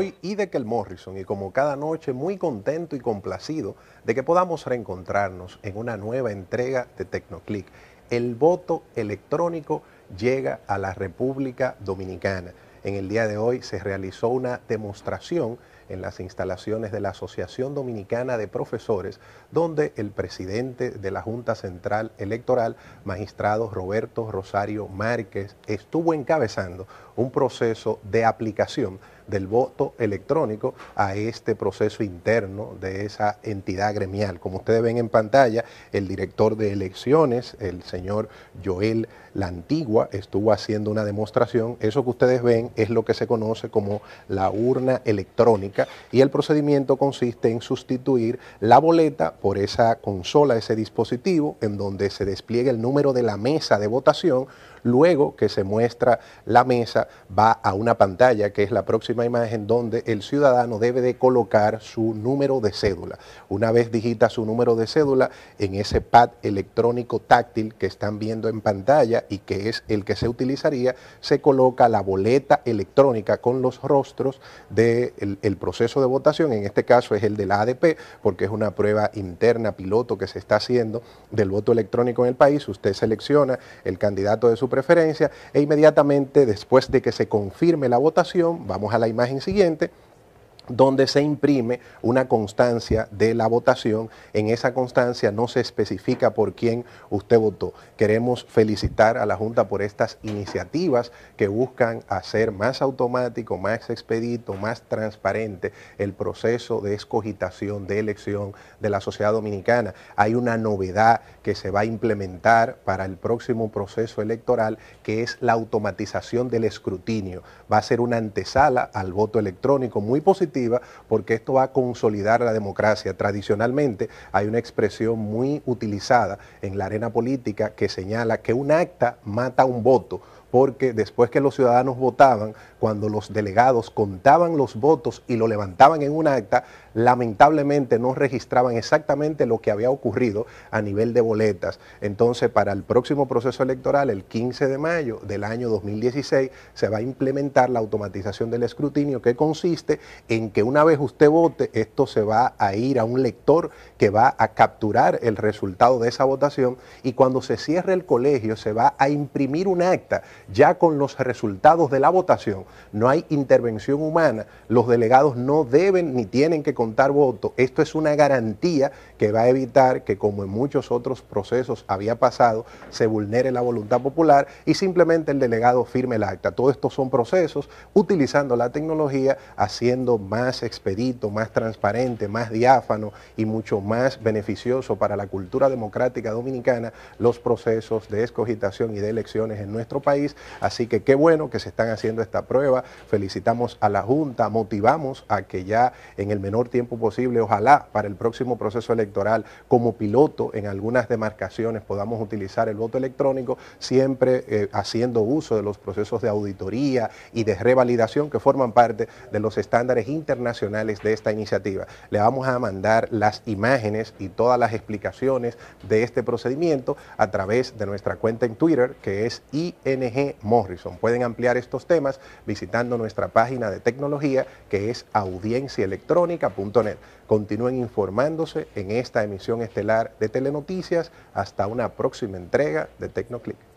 Hoy y Morrison y como cada noche muy contento y complacido de que podamos reencontrarnos en una nueva entrega de Tecnoclick. El voto electrónico llega a la República Dominicana. En el día de hoy se realizó una demostración en las instalaciones de la Asociación Dominicana de Profesores, donde el presidente de la Junta Central Electoral, magistrado Roberto Rosario Márquez, estuvo encabezando un proceso de aplicación del voto electrónico a este proceso interno de esa entidad gremial. Como ustedes ven en pantalla, el director de elecciones, el señor Joel Lantigua, estuvo haciendo una demostración. Eso que ustedes ven es lo que se conoce como la urna electrónica y el procedimiento consiste en sustituir la boleta por esa consola, ese dispositivo, en donde se despliega el número de la mesa de votación, Luego que se muestra la mesa, va a una pantalla, que es la próxima imagen, donde el ciudadano debe de colocar su número de cédula. Una vez digita su número de cédula en ese pad electrónico táctil que están viendo en pantalla y que es el que se utilizaría, se coloca la boleta electrónica con los rostros del de el proceso de votación. En este caso es el de la ADP, porque es una prueba interna piloto que se está haciendo del voto electrónico en el país. Usted selecciona el candidato de su preferencia e inmediatamente después de que se confirme la votación, vamos a la imagen siguiente, donde se imprime una constancia de la votación. En esa constancia no se especifica por quién usted votó. Queremos felicitar a la Junta por estas iniciativas que buscan hacer más automático, más expedito, más transparente el proceso de escogitación, de elección de la sociedad dominicana. Hay una novedad que se va a implementar para el próximo proceso electoral, que es la automatización del escrutinio. Va a ser una antesala al voto electrónico muy positiva porque esto va a consolidar la democracia. Tradicionalmente hay una expresión muy utilizada en la arena política que señala que un acta mata un voto porque después que los ciudadanos votaban, cuando los delegados contaban los votos y lo levantaban en un acta, lamentablemente no registraban exactamente lo que había ocurrido a nivel de boletas. Entonces, para el próximo proceso electoral, el 15 de mayo del año 2016, se va a implementar la automatización del escrutinio que consiste en que una vez usted vote, esto se va a ir a un lector que va a capturar el resultado de esa votación y cuando se cierre el colegio se va a imprimir un acta ya con los resultados de la votación, no hay intervención humana, los delegados no deben ni tienen que contar votos. Esto es una garantía que va a evitar que, como en muchos otros procesos había pasado, se vulnere la voluntad popular y simplemente el delegado firme el acta. todos estos son procesos utilizando la tecnología, haciendo más expedito, más transparente, más diáfano y mucho más beneficioso para la cultura democrática dominicana los procesos de escogitación y de elecciones en nuestro país Así que qué bueno que se están haciendo esta prueba. Felicitamos a la Junta, motivamos a que ya en el menor tiempo posible, ojalá para el próximo proceso electoral, como piloto en algunas demarcaciones podamos utilizar el voto electrónico, siempre eh, haciendo uso de los procesos de auditoría y de revalidación que forman parte de los estándares internacionales de esta iniciativa. Le vamos a mandar las imágenes y todas las explicaciones de este procedimiento a través de nuestra cuenta en Twitter, que es ING Morrison. Pueden ampliar estos temas visitando nuestra página de tecnología que es audienciaelectrónica.net. Continúen informándose en esta emisión estelar de Telenoticias. Hasta una próxima entrega de Tecnoclick.